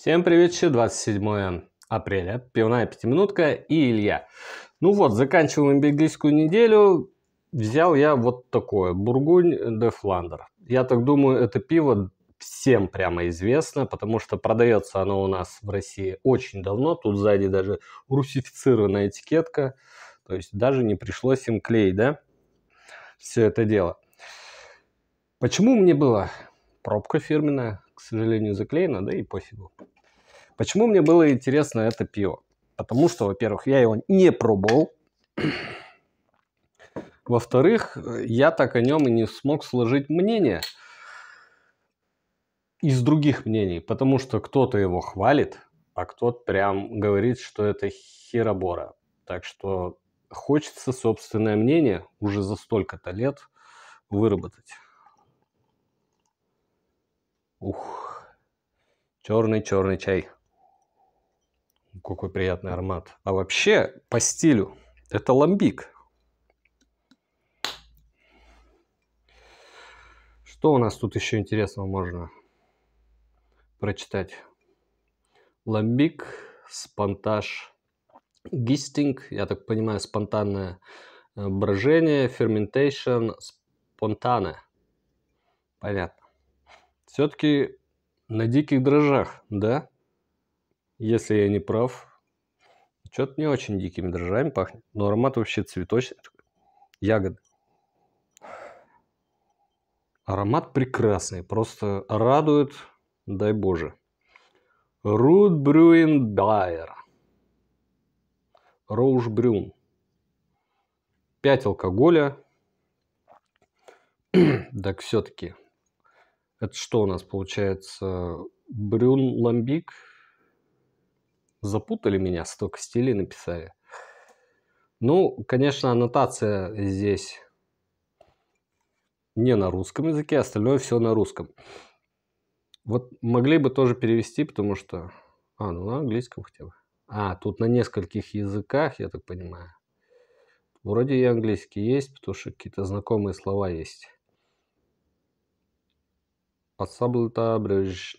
Всем привет, 27 апреля, пивная пятиминутка и Илья. Ну вот, заканчиваем бельгийскую неделю. Взял я вот такое, Бургунь де Фландер. Я так думаю, это пиво всем прямо известно, потому что продается оно у нас в России очень давно. Тут сзади даже русифицированная этикетка. То есть даже не пришлось им клей, да, все это дело. Почему мне было пробка фирменная, к сожалению, заклеена, да и пофигу. Почему мне было интересно это пиво? Потому что, во-первых, я его не пробовал. Во-вторых, я так о нем и не смог сложить мнение из других мнений, потому что кто-то его хвалит, а кто-то прям говорит, что это херобора. Так что хочется собственное мнение уже за столько-то лет выработать. Ух, черный-черный чай. Какой приятный аромат. А вообще, по стилю, это ламбик. Что у нас тут еще интересного можно прочитать? Ламбик, спонтаж, гистинг, я так понимаю, спонтанное э, брожение, ферментейшн, спонтанное. Понятно. Все-таки на диких дрожжах, да? Если я не прав, что-то не очень дикими дрожжами пахнет. Но аромат вообще цветочный. Ягод. Аромат прекрасный. Просто радует, дай боже. Рут Брюин Байер. Роуш Брюн. Пять алкоголя. так все-таки это что у нас получается? Брюн Ламбик? Запутали меня, столько стилей написали. Ну, конечно, аннотация здесь не на русском языке, остальное все на русском. Вот могли бы тоже перевести, потому что... А, ну на английском хотя бы. А, тут на нескольких языках, я так понимаю. Вроде и английский есть, потому что какие-то знакомые слова есть. Assemblata Bridge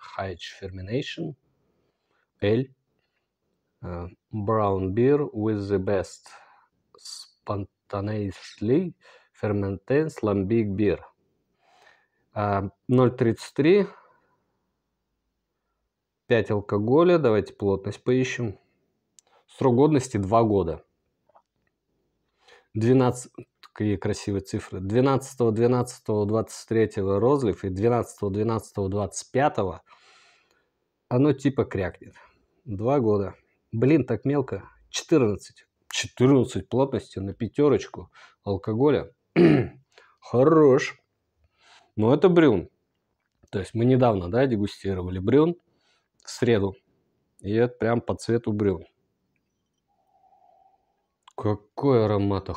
Hedge Fermination L uh, Brown beer with the best spontaneously fermented lambic beer uh, 0,33 5 алкоголя. Давайте плотность поищем. Срок годности 2 года. 12, какие красивые цифры. 12, 12, 23 розлив и 12, 12, 25 оно типа крякнет. Два года. Блин, так мелко. 14. 14 плотности на пятерочку алкоголя. Хорош. Но это брюн. То есть мы недавно, да, дегустировали брюн в среду. И это прям по цвету брюн. Какой аромат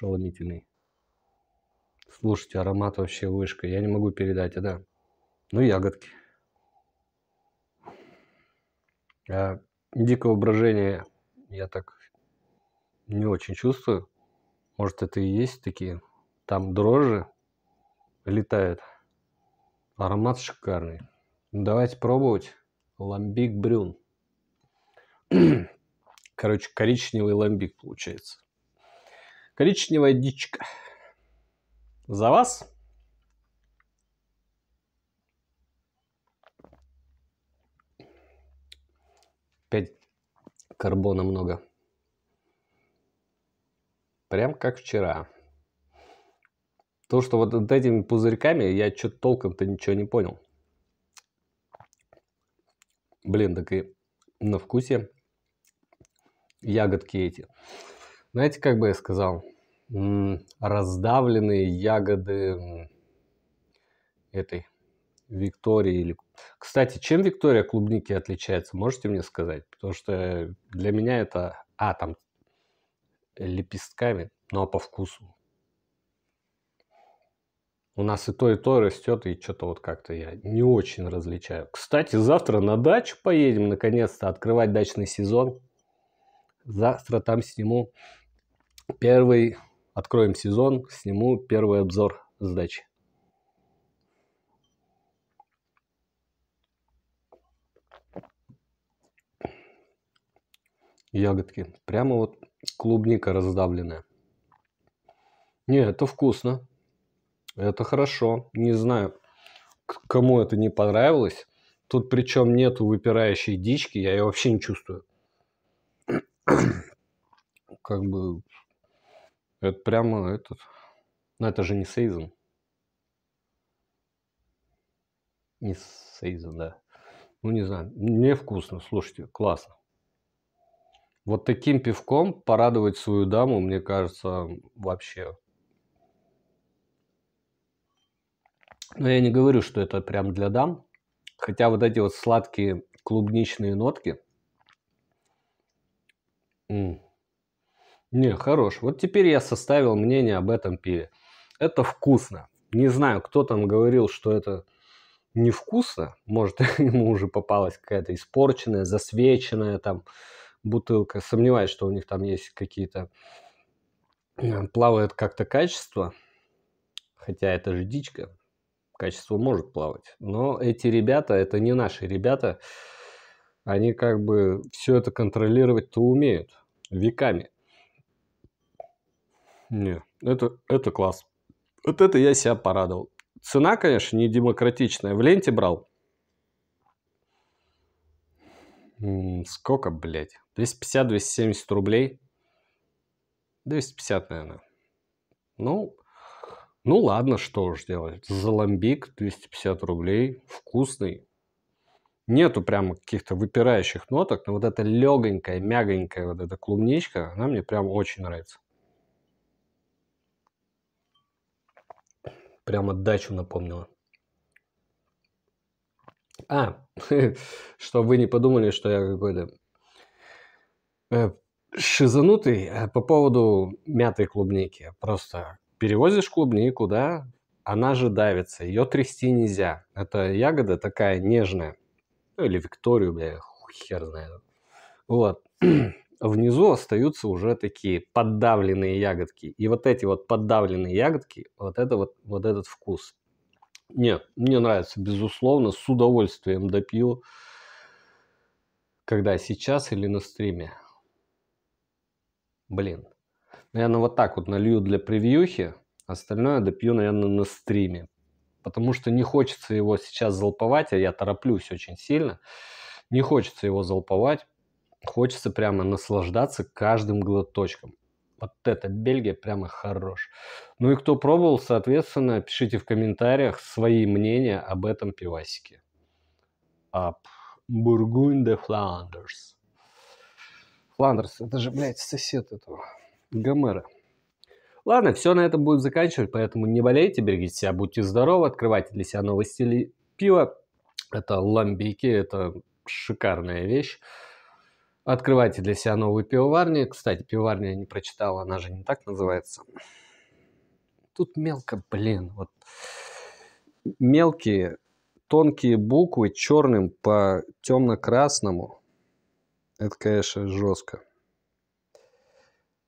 ошеломительный. Слушайте, аромат вообще вышка. Я не могу передать а да? Ну, ягодки. А дикого брожения я так не очень чувствую. Может, это и есть такие. Там дрожжи летают. Аромат шикарный. Давайте пробовать. Ламбик брюн. Короче, коричневый ламбик получается. Коричневая дичка. За вас. Опять карбона много. Прям как вчера. То, что вот над этими пузырьками я что-то толком-то ничего не понял. Блин, так и на вкусе ягодки эти. Знаете, как бы я сказал? Раздавленные ягоды этой Виктории. Или... Кстати, чем Виктория клубники отличается, можете мне сказать? Потому что для меня это... А, там лепестками, а по вкусу. У нас и то, и то растет, и что-то вот как-то я не очень различаю. Кстати, завтра на дачу поедем, наконец-то, открывать дачный сезон. Завтра там сниму Первый, откроем сезон, сниму первый обзор сдачи. Ягодки. Прямо вот клубника раздавленная. Не, это вкусно. Это хорошо. Не знаю, кому это не понравилось. Тут причем нету выпирающей дички, я ее вообще не чувствую. Как бы это прямо этот... Но это же не Сейзон. Не Сейзон, да. Ну, не знаю. Мне вкусно, слушайте, классно. Вот таким пивком порадовать свою даму, мне кажется, вообще. Но я не говорю, что это прям для дам. Хотя вот эти вот сладкие клубничные нотки. М -м. Не, хорош. Вот теперь я составил мнение об этом пиве. Это вкусно. Не знаю, кто там говорил, что это невкусно. Может, ему уже попалась какая-то испорченная, засвеченная там бутылка. Сомневаюсь, что у них там есть какие-то... Э, Плавает как-то качество. Хотя это же дичка. Качество может плавать. Но эти ребята, это не наши ребята. Они как бы все это контролировать-то умеют. Веками. Не, это, это класс. Вот это я себя порадовал. Цена, конечно, не демократичная. В ленте брал. Сколько, блядь? 250-270 рублей. 250, наверное. Ну, ну ладно, что уж делать. Заламбик 250 рублей. Вкусный. Нету прямо каких-то выпирающих ноток, но вот эта легонькая, мягонькая вот эта клубничка, она мне прям очень нравится. Прямо дачу напомнила. А, чтобы вы не подумали, что я какой-то э, шизанутый э, по поводу мятой клубники. Просто перевозишь клубнику, да, она же давится, ее трясти нельзя. Это ягода такая нежная. Ну, или Викторию, бля, хер знает. Вот. внизу остаются уже такие поддавленные ягодки. И вот эти вот поддавленные ягодки, вот, это вот, вот этот вкус. Нет, мне нравится, безусловно, с удовольствием допью, когда сейчас или на стриме. Блин. Наверное, вот так вот налью для превьюхи, остальное допью, наверное, на стриме. Потому что не хочется его сейчас залповать, а я тороплюсь очень сильно. Не хочется его залповать. Хочется прямо наслаждаться каждым глоточком. Вот это Бельгия прямо хорош. Ну и кто пробовал, соответственно, пишите в комментариях свои мнения об этом пивасике. Ап. Бургунь де Фландерс. Фландерс, это же, блядь, сосед этого. Гомера. Ладно, все на этом будет заканчивать, поэтому не болейте, берегите себя, будьте здоровы, открывайте для себя новые стили пива. Это ламбики, это шикарная вещь. Открывайте для себя новую пивоварню. Кстати, пивоварню я не прочитал, она же не так называется. Тут мелко, блин, вот мелкие тонкие буквы черным по темно-красному. Это, конечно, жестко.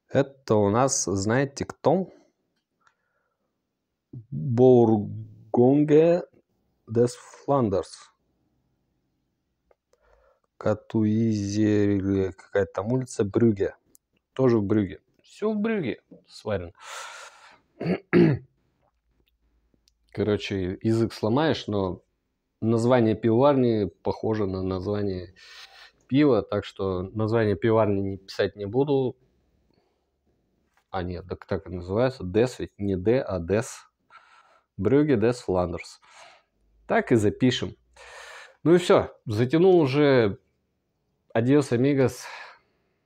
Это у нас, знаете, кто? Бургунге des Flanders. Катуизе, какая-то там улица, Брюге. Тоже в Брюге. Все в Брюге сварено. Короче, язык сломаешь, но название пиварни похоже на название пива, так что название пиварни писать не буду. А, нет, так так и называется. Дес ведь не Д, а Дес. Брюге Дес Фландерс. Так и запишем. Ну и все, затянул уже Adios, amigos.